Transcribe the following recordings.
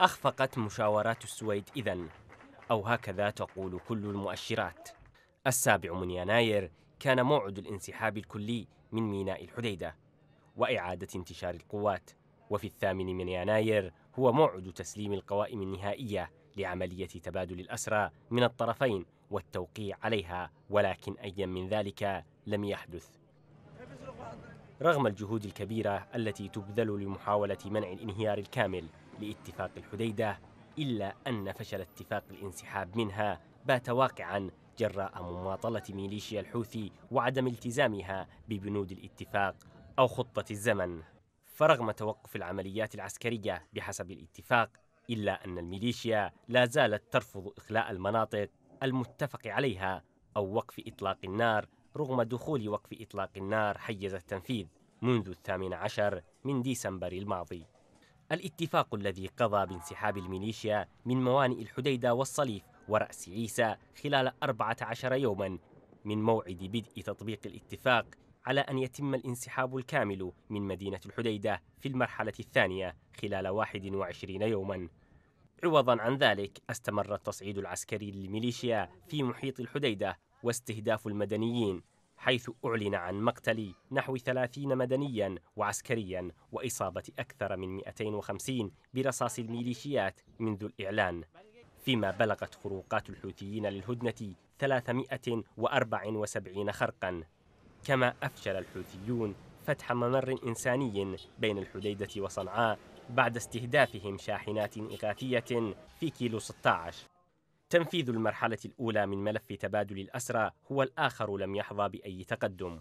أخفقت مشاورات السويد إذا أو هكذا تقول كل المؤشرات السابع من يناير كان موعد الانسحاب الكلي من ميناء الحديدة وإعادة انتشار القوات وفي الثامن من يناير هو موعد تسليم القوائم النهائية لعملية تبادل الأسرى من الطرفين والتوقيع عليها ولكن أيا من ذلك لم يحدث رغم الجهود الكبيرة التي تبذل لمحاولة منع الانهيار الكامل لاتفاق الحديدة إلا أن فشل اتفاق الانسحاب منها بات واقعا جراء مماطلة ميليشيا الحوثي وعدم التزامها ببنود الاتفاق أو خطة الزمن فرغم توقف العمليات العسكرية بحسب الاتفاق إلا أن الميليشيا لا زالت ترفض إخلاء المناطق المتفق عليها أو وقف إطلاق النار رغم دخول وقف إطلاق النار حيز التنفيذ منذ الثامن عشر من ديسمبر الماضي الاتفاق الذي قضى بانسحاب الميليشيا من موانئ الحديدة والصليف ورأس عيسى خلال 14 يوما من موعد بدء تطبيق الاتفاق على أن يتم الانسحاب الكامل من مدينة الحديدة في المرحلة الثانية خلال 21 يوما عوضا عن ذلك استمر التصعيد العسكري للميليشيا في محيط الحديدة واستهداف المدنيين حيث أعلن عن مقتل نحو 30 مدنيا وعسكريا وإصابة أكثر من 250 برصاص الميليشيات منذ الإعلان فيما بلغت خروقات الحوثيين للهدنة 374 خرقا كما أفشل الحوثيون فتح ممر إنساني بين الحديدة وصنعاء بعد استهدافهم شاحنات إغاثية في كيلو 16 تنفيذ المرحلة الأولى من ملف تبادل الأسرى هو الآخر لم يحظى بأي تقدم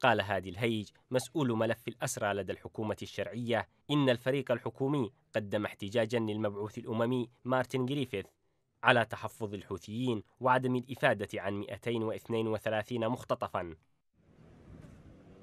قال هادي الهيج مسؤول ملف الأسرى لدى الحكومة الشرعية إن الفريق الحكومي قدم احتجاجا للمبعوث الأممي مارتن جريفيث على تحفظ الحوثيين وعدم الإفادة عن 232 مختطفا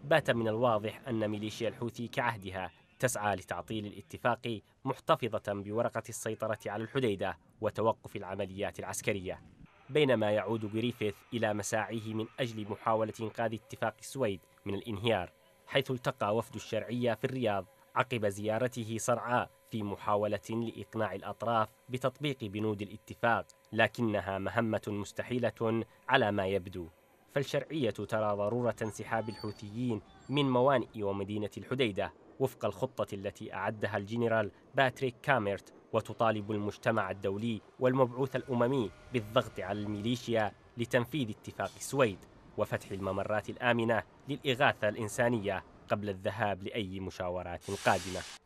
بات من الواضح أن ميليشيا الحوثي كعهدها تسعى لتعطيل الاتفاق محتفظة بورقة السيطرة على الحديدة وتوقف العمليات العسكرية بينما يعود غريفيث إلى مساعيه من أجل محاولة إنقاذ اتفاق السويد من الانهيار حيث التقى وفد الشرعية في الرياض عقب زيارته صرعاء في محاولة لإقناع الأطراف بتطبيق بنود الاتفاق لكنها مهمة مستحيلة على ما يبدو فالشرعية ترى ضرورة انسحاب الحوثيين من موانئ ومدينة الحديدة وفق الخطة التي أعدها الجنرال باتريك كاميرت وتطالب المجتمع الدولي والمبعوث الأممي بالضغط على الميليشيا لتنفيذ اتفاق السويد وفتح الممرات الآمنة للإغاثة الإنسانية قبل الذهاب لأي مشاورات قادمة